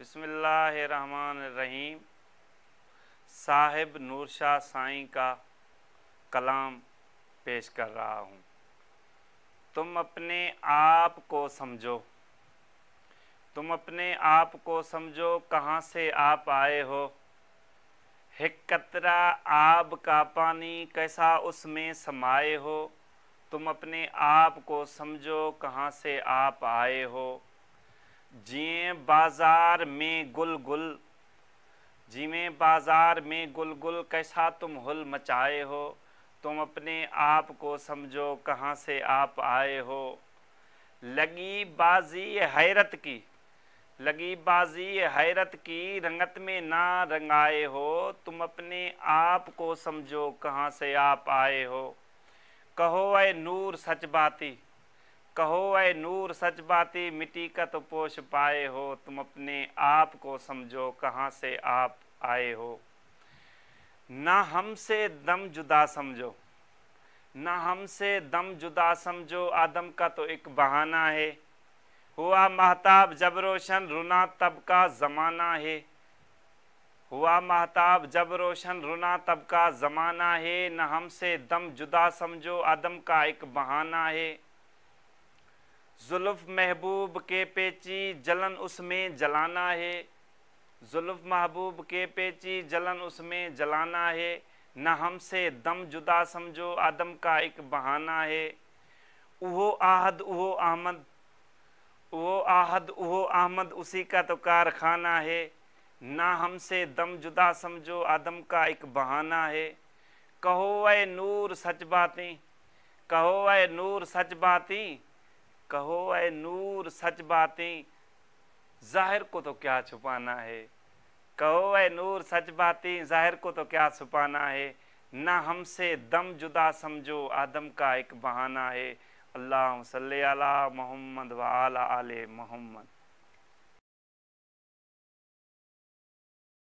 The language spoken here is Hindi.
बसमान रहीम साहिब नूर शाह का कलाम पेश कर रहा हूँ तुम अपने आप को समझो तुम अपने आप को समझो कहाँ से आप आए हो एक कतरा आब का पानी कैसा उसमें समाए हो तुम अपने आप को समझो कहाँ से आप आए हो जिए बाजार में गुल गुल जिमे बाजार में गुल गुल कैसा तुम हुल मचाए हो तुम अपने आप को समझो कहाँ से आप आए हो लगी बाजी हैरत की लगी बाजी हैरत की रंगत में ना रंगाए हो तुम अपने आप को समझो कहाँ से आप आए हो कहो ऐ नूर सच बाती कहो ऐ नूर सच बाती मिट्टी का तो पोष पाए हो तुम अपने आप को समझो कहाँ से आप आए हो ना हमसे दम जुदा समझो ना हमसे दम जुदा समझो आदम का तो एक बहाना है हुआ महताब जब रोशन रुना तब का ज़माना है हुआ महताब जब रोशन रुना तब का ज़माना है न हमसे दम जुदा समझो आदम का एक बहाना है जुल्फ महबूब के पेची जलन उसमें जलाना है जुल्फ महबूब के पेची जलन उसमें जलाना है न हमसे दम जुदा समझो आदम का एक बहाना है उहो आहद उहो अहमद वो आहद वो अहमद उसी का तो कारखाना है ना हमसे दम जुदा समझो आदम का एक बहाना है कहो वह नूर सच बातें कहो वह नूर सच बातें कहो ऐ नूर सच बातें जाहिर को तो क्या छुपाना है कहो ऐ नूर सच बातें जाहिर को तो क्या छुपाना है ना हमसे दम जुदा समझो आदम का एक बहाना है अल्लाह सल मोहम्मद वाल आले मोहम्मद